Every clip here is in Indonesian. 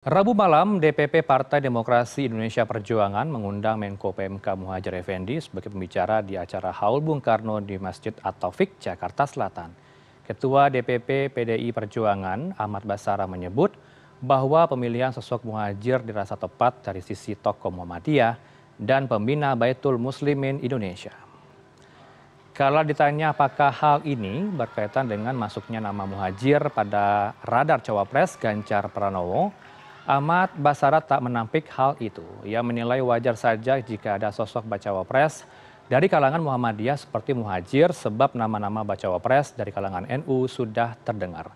Rabu malam, DPP Partai Demokrasi Indonesia Perjuangan mengundang Menko PMK Muhajir Effendi sebagai pembicara di acara Haul Bung Karno di Masjid At-Taufik, Jakarta Selatan. Ketua DPP PDI Perjuangan, Ahmad Basara menyebut bahwa pemilihan sosok Muhajir dirasa tepat dari sisi tokoh Muhammadiyah dan pembina Baitul Muslimin Indonesia. Kalau ditanya apakah hal ini berkaitan dengan masuknya nama Muhajir pada radar cawapres Ganjar Pranowo, Ahmad Basara tak menampik hal itu. Ia menilai wajar saja jika ada sosok bacawa pres dari kalangan Muhammadiyah seperti Muhajir sebab nama-nama bacawa pres dari kalangan NU sudah terdengar.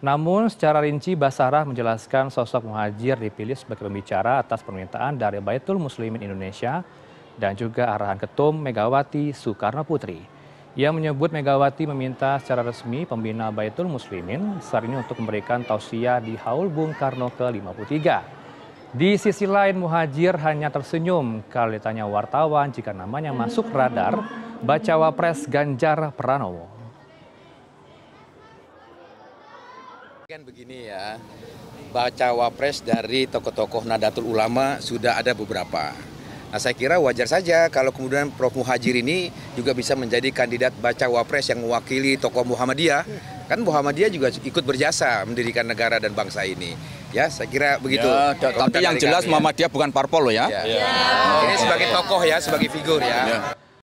Namun secara rinci Basarah menjelaskan sosok Muhajir dipilih sebagai pembicara atas permintaan dari Baitul Muslimin Indonesia dan juga arahan Ketum Megawati Soekarno Putri. Ia menyebut Megawati meminta secara resmi pembina Baitul Muslimin saat ini untuk memberikan tausiah di Haul Bung Karno ke-53. Di sisi lain, Muhajir hanya tersenyum kalau ditanya wartawan jika namanya masuk radar bacawa pres Ganjar Pranowo. Kan begini ya, bacawa pres dari tokoh-tokoh Nadatul Ulama sudah ada beberapa Nah saya kira wajar saja kalau kemudian Prof. Muhajir ini juga bisa menjadi kandidat baca wapres yang mewakili tokoh Muhammadiyah. Kan Muhammadiyah juga ikut berjasa mendirikan negara dan bangsa ini. Ya, saya kira begitu. Ya, tapi yang jelas kami, ya. Muhammadiyah bukan parpol loh ya. Ya. Ya. ya. Ini sebagai tokoh ya, sebagai figur ya. ya.